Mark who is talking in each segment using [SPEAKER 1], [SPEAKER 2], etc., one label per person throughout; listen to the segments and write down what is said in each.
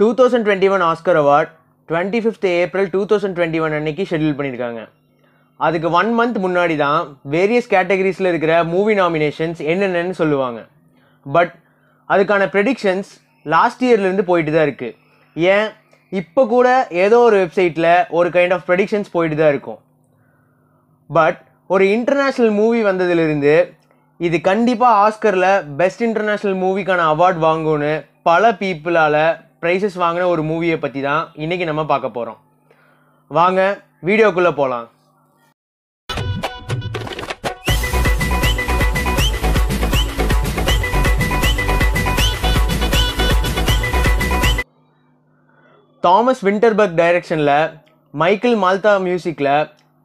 [SPEAKER 1] two thousand twenty one Oscar award twenty fifth April two thousand twenty one அன்னைக்கு schedule பண்ணியிருக்காங்க அதுக்கு one month முன்னாடி தான் various கேட்டகரிஸில் இருக்கிற மூவி நாமினேஷன்ஸ் என்னென்னு சொல்லுவாங்க பட் அதுக்கான ப்ரெடிக்ஷன்ஸ் லாஸ்ட் இயர்லேருந்து போயிட்டு தான் இருக்குது ஏன் இப்போ கூட ஏதோ ஒரு வெப்சைட்டில் ஒரு கைண்ட் ஆஃப் ப்ரெடிக்ஷன்ஸ் போயிட்டு தான் இருக்கும் பட் ஒரு இன்டர்நேஷ்னல் மூவி வந்ததுலேருந்து இது கண்டிப்பாக ஆஸ்கரில் பெஸ்ட் இன்டர்நேஷ்னல் மூவிக்கான அவார்ட் வாங்கும்னு பல பீப்புளால் ப்ரைஸஸ் வாங்கின ஒரு மூவியை பற்றி தான் இன்றைக்கி நம்ம பார்க்க போகிறோம் வாங்க வீடியோக்குள்ளே போகலாம் தாமஸ் வின்டர்பர்க் டைரக்ஷனில் மைக்கேல் மால்தா மியூசிக்கில்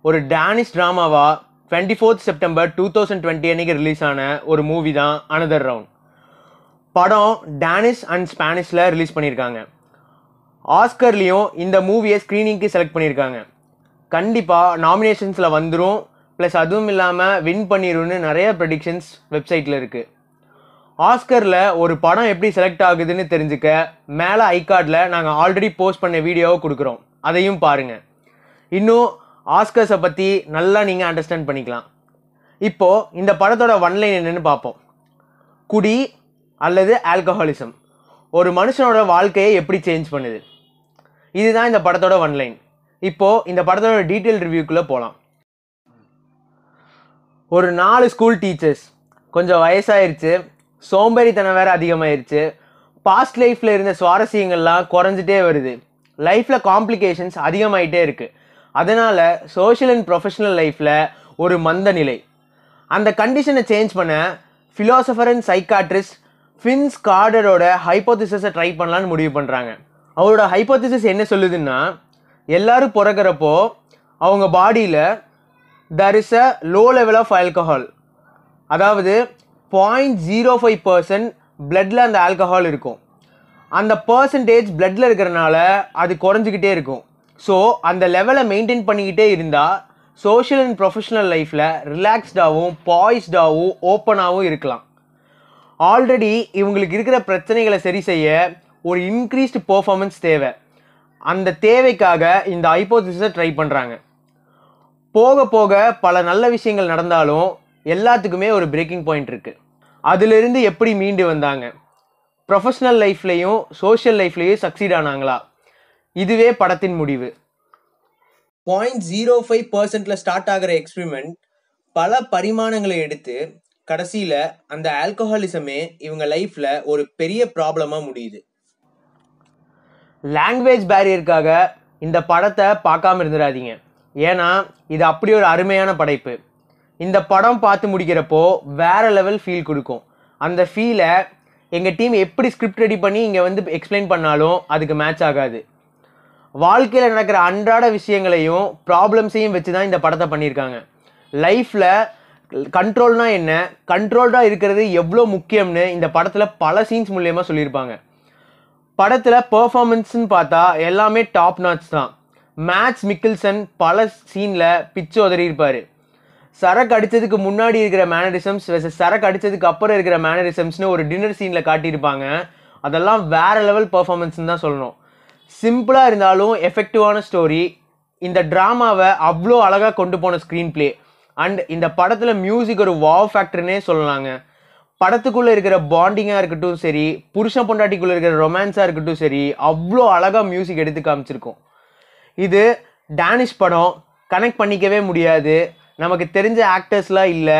[SPEAKER 1] ஒரு டேனிஷ் ட்ராமாவாக twenty fourth September two thousand twenty அன்றைக்கி ரிலீஸ் ஆன ஒரு மூவி தான் அனதர் ரவுண்ட் படம் டேனிஷ் அண்ட் ஸ்பானிஷில் ரிலீஸ் பண்ணியிருக்காங்க ஆஸ்கர்லேயும் இந்த மூவியை ஸ்க்ரீனிங்க்கு செலக்ட் பண்ணியிருக்காங்க கண்டிப்பாக நாமினேஷன்ஸில் வந்துடும் ப்ளஸ் அதுவும் இல்லாமல் வின் பண்ணிடும்னு நிறைய ப்ரெடிக்ஷன்ஸ் வெப்சைட்டில் இருக்குது ஆஸ்கரில் ஒரு படம் எப்படி செலக்ட் ஆகுதுன்னு தெரிஞ்சுக்க மேலே ஐகார்டில் நாங்கள் ஆல்ரெடி போஸ்ட் பண்ண வீடியோவை கொடுக்குறோம் அதையும் பாருங்கள் இன்னும் ஆஸ்கர்ஸை பற்றி நல்லா நீங்கள் அண்டர்ஸ்டாண்ட் பண்ணிக்கலாம் இப்போது இந்த படத்தோட ஒன்லைன் என்னென்னு பார்ப்போம் குடி அல்லது ஆல்கஹாலிசம் ஒரு மனுஷனோட வாழ்க்கையை எப்படி சேஞ்ச் பண்ணுது இதுதான் இந்த படத்தோட ஒன்லைன் இப்போது இந்த படத்தோட டீட்டெயில் ரிவ்யூக்குள்ளே போகலாம் ஒரு நாலு ஸ்கூல் டீச்சர்ஸ் கொஞ்சம் வயசாயிருச்சு சோம்பேறித்தனம் வேறு அதிகமாயிருச்சு பாஸ்ட் லைஃப்பில் இருந்த சுவாரஸ்யங்கள்லாம் குறைஞ்சிட்டே வருது லைஃப்பில் காம்ப்ளிகேஷன்ஸ் அதிகமாயிட்டே இருக்குது அதனால் சோஷியல் அண்ட் ப்ரொஃபஷனல் லைஃப்பில் ஒரு மந்த நிலை அந்த கண்டிஷனை சேஞ்ச் பண்ண ஃபிலோசஃபர் அண்ட் சைக்காட்ரிஸ்ட் ஃபின்ஸ் கார்டரோட ஹைப்போதிசஸை ட்ரை பண்ணலான்னு முடிவு பண்ணுறாங்க அவரோட ஹைப்போதிசஸ் என்ன சொல்லுதுன்னா எல்லோரும் பிறக்கிறப்போ அவங்க பாடியில் there is a low level of alcohol அதாவது பாயிண்ட் ஜீரோ ஃபைவ் பர்சன்ட் பிளட்டில் அந்த ஆல்கஹால் இருக்கும் அந்த பர்சன்டேஜ் பிளட்டில் இருக்கிறனால அது குறைஞ்சிக்கிட்டே இருக்கும் ஸோ அந்த லெவலை மெயின்டைன் பண்ணிக்கிட்டே இருந்தால் சோஷியல் அண்ட் ப்ரொஃபஷனல் லைஃப்பில் ரிலாக்ஸ்டாகவும் பாய்ஸ்டாகவும் ஓப்பனாகவும் இருக்கலாம் ஆல்ரெடி இவங்களுக்கு இருக்கிற பிரச்சனைகளை சரி செய்ய ஒரு இன்க்ரீஸ்டு பர்ஃபார்மன்ஸ் தேவை அந்த தேவைக்காக இந்த ஐப்போசிஸை ட்ரை பண்ணுறாங்க போக போக பல நல்ல விஷயங்கள் நடந்தாலும் எல்லாத்துக்குமே ஒரு பிரேக்கிங் பாயிண்ட் இருக்குது அதிலிருந்து எப்படி மீண்டு வந்தாங்க ப்ரொஃபஷ்னல் லைஃப்லேயும் சோஷியல் லைஃப்லேயும் சக்சீட் ஆனாங்களா இதுவே படத்தின் முடிவு பாயிண்ட் ஜீரோ ஃபைவ் பர்சன்டில் ஸ்டார்ட் ஆகிற எக்ஸ்பிரிமெண்ட் பல பரிமாணங்களை எடுத்து கடைசியில் அந்த ஆல்கஹாலிசமே இவங்க லைஃப்பில் ஒரு பெரிய ப்ராப்ளமாக முடியுது லாங்குவேஜ் பேரியருக்காக இந்த படத்தை பார்க்காம இருந்துடாதீங்க ஏன்னா இது அப்படி ஒரு அருமையான படைப்பு இந்த படம் பார்த்து முடிக்கிறப்போ வேற லெவல் ஃபீல் கொடுக்கும் அந்த ஃபீலை எங்கள் டீம் எப்படி ஸ்கிரிப்ட் ரெடி பண்ணி இங்கே வந்து எக்ஸ்பிளைன் பண்ணாலும் அதுக்கு மேட்ச் ஆகாது வாழ்க்கையில் நடக்கிற அன்றாட விஷயங்களையும் ப்ராப்ளம்ஸையும் வச்சு தான் இந்த படத்தை பண்ணியிருக்காங்க லைஃப்பில் கண்ட்ரோல்னா என்ன கண்ட்ரோல்டாக இருக்கிறது எவ்வளோ முக்கியம்னு இந்த படத்தில் பல சீன்ஸ் மூலியமாக சொல்லியிருப்பாங்க படத்தில் பர்ஃபார்மன்ஸ்னு பார்த்தா எல்லாமே டாப் நாட்ஸ் தான் மேட்ச் மிக்கில்சன் பல சீனில் பிச்சு உதறியிருப்பார் சரக்கு அடித்ததுக்கு முன்னாடி இருக்கிற மேனரிசம்ஸ் சரக்கு அடித்ததுக்கு அப்புறம் இருக்கிற மேனரிசம்ஸ்னு ஒரு டின்னர் சீனில் காட்டியிருப்பாங்க அதெல்லாம் வேறு லெவல் பர்ஃபார்மன்ஸ்னு தான் சொல்லணும் சிம்பிளாக இருந்தாலும் எஃபெக்டிவான ஸ்டோரி இந்த ட்ராமாவை அவ்வளோ அழகாக கொண்டு போன ஸ்க்ரீன் பிளே அண்ட் இந்த படத்தில் மியூசிக் ஒரு வா ஃபேக்டர்னே சொல்லலாங்க படத்துக்குள்ளே இருக்கிற பாண்டிங்காக இருக்கட்டும் சரி புருஷன் பொண்டாட்டிக்குள்ளே இருக்கிற ரொமான்ஸாக இருக்கட்டும் சரி அவ்வளோ அழகாக மியூசிக் எடுத்து காமிச்சிருக்கோம் இது டேனிஷ் படம் கனெக்ட் பண்ணிக்கவே முடியாது நமக்கு தெரிஞ்ச ஆக்டர்ஸ்லாம் இல்லை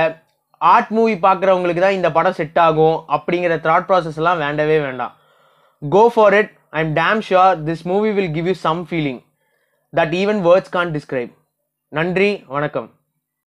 [SPEAKER 1] ஆர்ட் மூவி பார்க்குறவங்களுக்கு தான் இந்த படம் செட் ஆகும் அப்படிங்கிற த்ராட் ப்ராசஸ்லாம் வேண்டவே வேண்டாம் go for it I am damn sure this movie will give you some feeling that even words can't describe நன்றி வணக்கம்